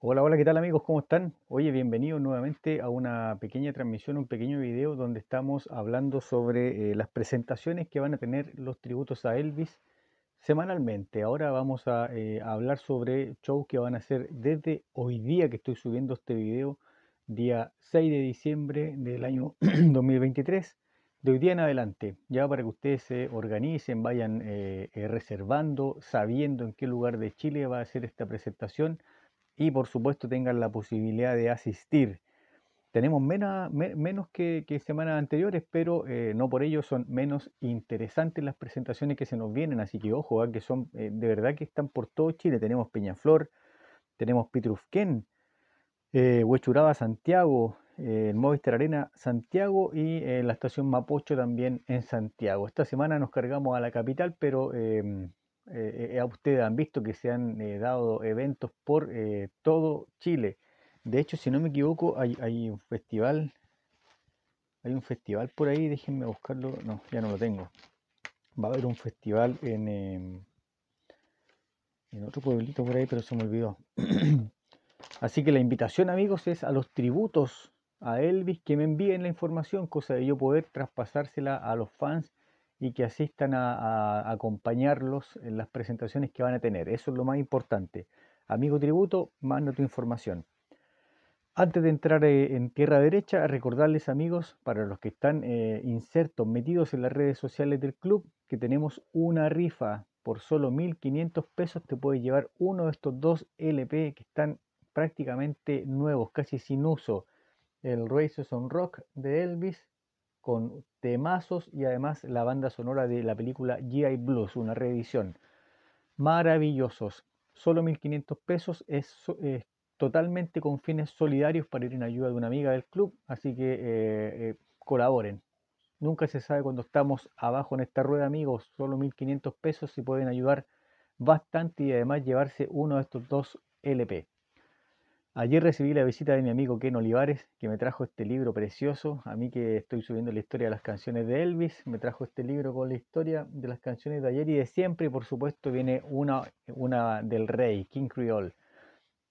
Hola, hola, ¿qué tal amigos? ¿Cómo están? Oye, bienvenidos nuevamente a una pequeña transmisión, un pequeño video donde estamos hablando sobre eh, las presentaciones que van a tener los tributos a Elvis semanalmente. Ahora vamos a, eh, hablar sobre shows que van a hacer desde hoy día que estoy subiendo este video, día 6 de diciembre del año 2023, de hoy día en adelante, ya para que ustedes se organicen, vayan eh, reservando, sabiendo en qué lugar de Chile va a ser esta presentación y por supuesto tengan la posibilidad de asistir. Tenemos menos, menos que, semanas anteriores, pero eh, no por ello son menos interesantes las presentaciones que se nos vienen, así que ojo, ah, que son eh, de verdad que están por todo Chile. Tenemos Peñaflor, tenemos Pitrufquén, eh, Huechuraba Santiago, el Movistar Arena Santiago y la estación Mapocho también en Santiago. Esta semana nos cargamos a la capital, pero em, eh, eh, a ustedes han visto que se han eh, dado eventos por todo Chile. De hecho, si no me equivoco, hay, hay, un festival. Hay un festival por ahí, déjenme buscarlo. No, ya no lo tengo. Va a haber un festival en, em, en otro pueblito por ahí, pero se me olvidó. Así que la invitación, amigos, es a los tributos a Elvis que me envíen la información, cosa de yo poder traspasársela a los fans y que asistan a, acompañarlos en las presentaciones que van a tener. Eso es lo más importante. Amigo tributo, mando tu información. Antes de entrar eh, en tierra derecha, recordarles amigos, para los que están eh, insertos, metidos en las redes sociales del club, que tenemos una rifa. Por solo 1.500 pesos te puedes llevar uno de estos dos LP que están prácticamente nuevos, casi sin uso. El Races on Rock de Elvis con temazos y además la banda sonora de la película GI Blues, una reedición. Maravillosos. Solo 1.500 pesos es totalmente con fines solidarios para ir en ayuda de una amiga del club, así que eh, eh, colaboren. Nunca se sabe cuando estamos abajo en esta rueda, amigos. Solo 1.500 pesos si pueden ayudar bastante y además llevarse uno de estos dos LP. Ayer recibí la visita de mi amigo Ken Olivares, que me trajo este libro precioso. A mí que estoy subiendo la historia de las canciones de Elvis, me trajo este libro con la historia de las canciones de ayer y de siempre. Y por supuesto viene una, una del rey, King Creole.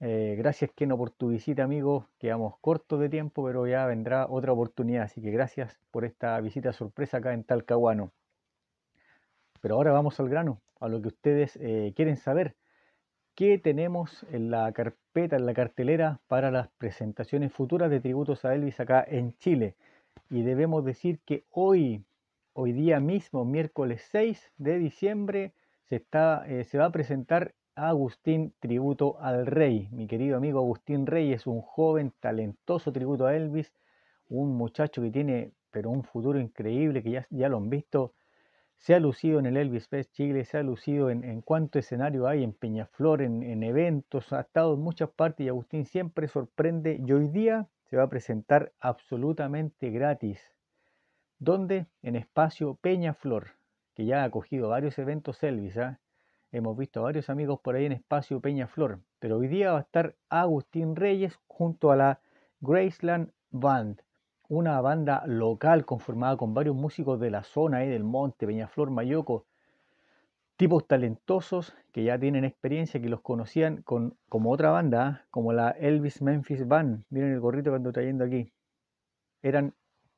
Eh, gracias Ken por tu visita, amigo. Quedamos cortos de tiempo, pero ya vendrá otra oportunidad. Así que gracias por esta visita sorpresa acá en Talcahuano. Pero ahora vamos al grano, a lo que ustedes eh, quieren saber qué tenemos en la carpeta, en la cartelera para las presentaciones futuras de tributos a Elvis acá en Chile. Y debemos decir que hoy, hoy día mismo, miércoles 6 de diciembre, se, está, eh, se va a presentar Agustín Tributo al Rey. Mi querido amigo Agustín Rey es un joven, talentoso tributo a Elvis, un muchacho que tiene, pero un futuro increíble, que ya, ya lo han visto se ha lucido en el Elvis Fest Chile, se ha lucido en, en cuánto escenario hay, en Peñaflor, en, en, eventos, ha estado en muchas partes y Agustín siempre sorprende y hoy día se va a presentar absolutamente gratis. ¿Dónde? En espacio Peñaflor, que ya ha acogido varios eventos Elvis. ¿ah? Hemos visto a varios amigos por ahí en espacio Peñaflor, pero hoy día va a estar Agustín Reyes junto a la Graceland Band una banda local conformada con varios músicos de la zona, y del Monte, Peñaflor, Mayoco, tipos talentosos que ya tienen experiencia, que los conocían con, como otra banda, ¿ah? como la Elvis Memphis Band. Miren el gorrito que ando trayendo aquí. Eran,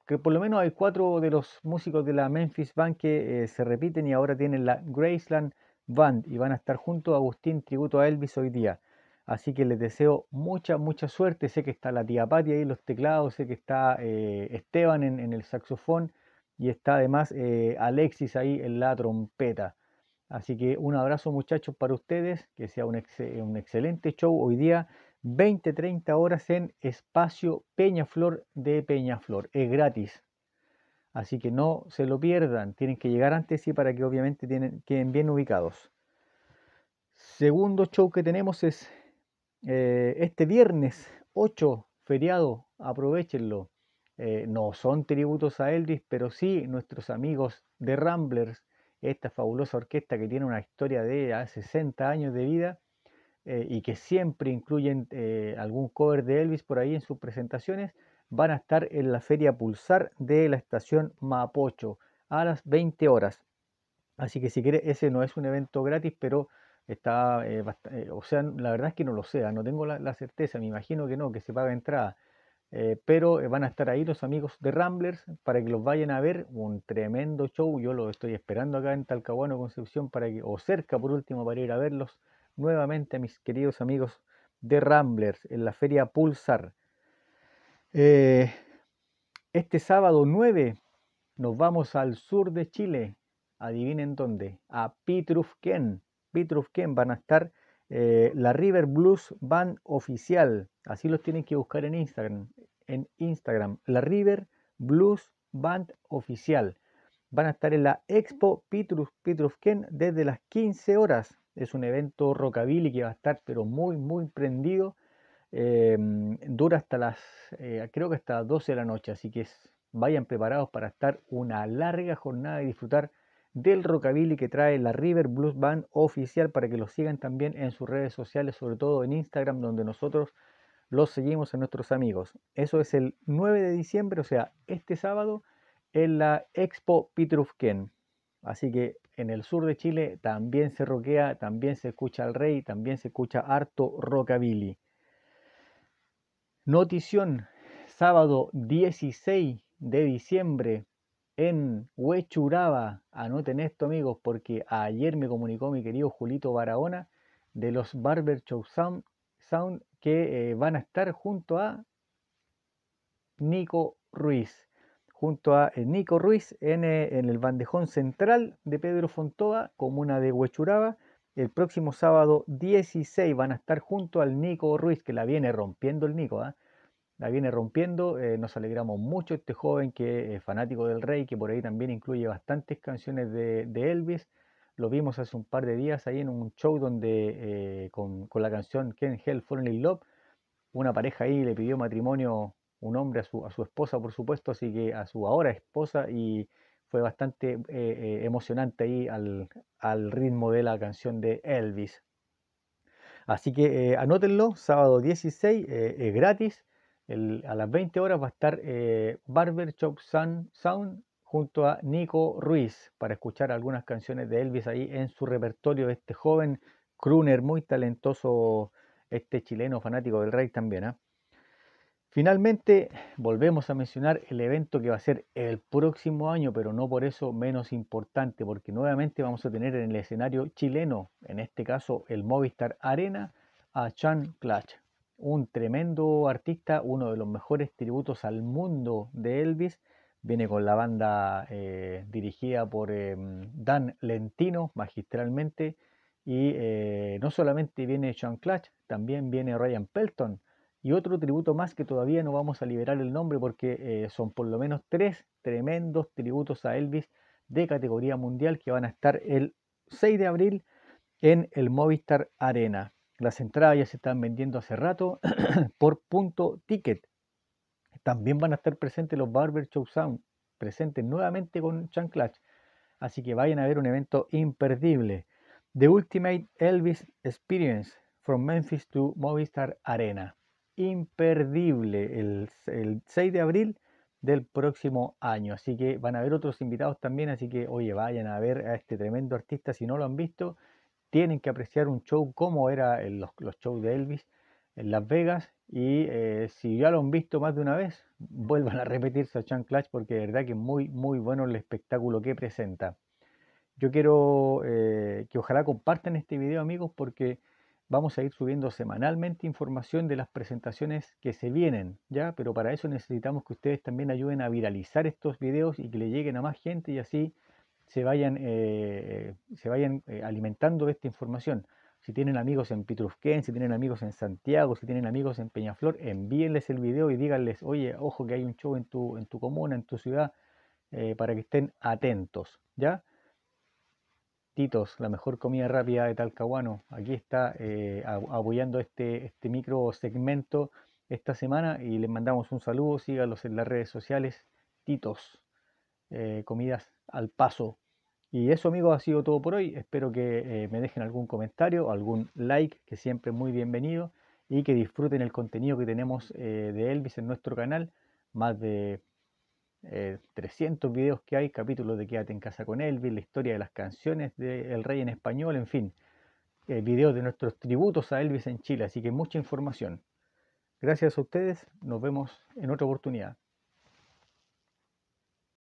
que por lo menos hay cuatro de los músicos de la Memphis Band que eh, se repiten y ahora tienen la Graceland Band y van a estar junto a Agustín Tributo a Elvis hoy día. Así que les deseo mucha, mucha suerte. Sé que está la tía Patti ahí en los teclados, sé que está eh, Esteban en, el saxofón y está además eh, Alexis ahí en la trompeta. Así que un abrazo muchachos para ustedes, que sea un, excelente show hoy día, 20-30 horas en Espacio Peñaflor de Peñaflor. Es gratis. Así que no se lo pierdan, tienen que llegar antes y para que obviamente tienen, queden bien ubicados. Segundo show que tenemos es eh, este viernes 8, feriado, aprovechenlo. Eh, no son tributos a Elvis, pero sí nuestros amigos de Ramblers, esta fabulosa orquesta que tiene una historia de 60 años de vida eh, y que siempre incluyen algún cover de Elvis por ahí en sus presentaciones, van a estar en la Feria Pulsar de la estación Mapocho a las 20 horas. Así que si quieren ese no es un evento gratis, pero Está, eh, eh, o sea, la verdad es que no lo sea ah, no tengo la, certeza, me imagino que no, que se paga entrada. Eh, pero van a estar ahí los amigos de Ramblers para que los vayan a ver. Un tremendo show. Yo lo estoy esperando acá en Talcahuano, Concepción, para que, o cerca por último, para ir a verlos nuevamente mis queridos amigos de Ramblers en la Feria Pulsar. este sábado 9 nos vamos al sur de Chile. Adivinen dónde. A Pitrufquén ken van a estar eh, la River Blues Band Oficial. Así los tienen que buscar en Instagram. En Instagram, la River Blues Band Oficial. Van a estar en la Expo Petrus ken desde las 15 horas. Es un evento rockabilly que va a estar, pero muy, muy prendido. Em, dura hasta las, eh, creo que hasta las 12 de la noche. Así que vayan preparados para estar una larga jornada y disfrutar del rockabilly que trae la River Blues Band oficial para que lo sigan también en sus redes sociales, sobre todo en Instagram, donde nosotros los seguimos a nuestros amigos. Eso es el 9 de diciembre, o sea, este sábado, en la Expo Pitrufquén. Así que en el sur de Chile también se roquea, también se escucha al rey, también se escucha harto rockabilly. Notición, sábado 16 de diciembre, en Huechuraba. Anoten esto, amigos, porque ayer me comunicó mi querido Julito Barahona de los Barber Show Sound, Sound que eh, van a estar junto a Nico Ruiz. Junto a eh, Nico Ruiz eh, en, el bandejón central de Pedro Fontoa, comuna de Huechuraba. El próximo sábado 16 van a estar junto al Nico Ruiz, que la viene rompiendo el Nico. ¿ah? viene rompiendo. Eh, nos alegramos mucho este joven que es fanático del rey, que por ahí también incluye bastantes canciones de, Elvis. Lo vimos hace un par de días ahí en un show donde eh, con, la canción Ken Hell Fallen in Love, una pareja ahí le pidió matrimonio un hombre a su, esposa, por supuesto, así que a su ahora esposa, y fue bastante eh, emocionante ahí al, ritmo de la canción de Elvis. Así que anótenlo, sábado 16, es gratis a las 20 horas va a estar eh, Barber Chop Sound, junto a Nico Ruiz para escuchar algunas canciones de Elvis ahí en su repertorio de este joven crooner muy talentoso, este chileno fanático del rey también. ¿ah? Finalmente, volvemos a mencionar el evento que va a ser el próximo año, pero no por eso menos importante, porque nuevamente vamos a tener en el escenario chileno, en este caso el Movistar Arena, a Chan Clash un tremendo artista, uno de los mejores tributos al mundo de Elvis. Viene con la banda eh, dirigida por em, Dan Lentino magistralmente. Y eh, no solamente viene Sean Clutch, también viene Ryan Pelton. Y otro tributo más que todavía no vamos a liberar el nombre porque eh, son por lo menos tres tremendos tributos a Elvis de categoría mundial que van a estar el 6 de abril en el Movistar Arena. Las entradas ya se están vendiendo hace rato por punto ticket. También van a estar presentes los Barber Show Sound, presentes nuevamente con Chan Así que vayan a ver un evento imperdible. The Ultimate Elvis Experience from Memphis to Movistar Arena. Imperdible el, el 6 de abril del próximo año. Así que van a haber otros invitados también. Así que, oye, vayan a ver a este tremendo artista si no lo han visto tienen que apreciar un show como era los, shows de Elvis en Las Vegas. Y eh, si ya lo han visto más de una vez, vuelvan a repetirse a Chan Clash porque de verdad que es muy, muy bueno el espectáculo que presenta. Yo quiero eh, que ojalá compartan este video amigos porque vamos a ir subiendo semanalmente información de las presentaciones que se vienen, ¿ya? Pero para eso necesitamos que ustedes también ayuden a viralizar estos videos y que le lleguen a más gente y así se vayan, eh, se vayan eh, alimentando de esta información. Si tienen amigos en Pitrufquén, si tienen amigos en Santiago, si tienen amigos en Peñaflor, envíenles el video y díganles, oye, ojo que hay un show en tu, en tu comuna, en tu ciudad, eh, para que estén atentos, ¿ya? Titos, la mejor comida rápida de Talcahuano. Aquí está apoyando este, este micro segmento esta semana y les mandamos un saludo. Sígalos en las redes sociales. Titos, comidas al paso. Y eso amigos ha sido todo por hoy. Espero que eh, me dejen algún comentario, algún like, que siempre es muy bienvenido. Y que disfruten el contenido que tenemos eh, de Elvis en nuestro canal. Más de 300 eh, videos que hay, capítulos de Quédate en casa con Elvis, la historia de las canciones del Rey en español, en fin. videos de nuestros tributos a Elvis en Chile. Así que mucha información. Gracias a ustedes. Nos vemos en otra oportunidad.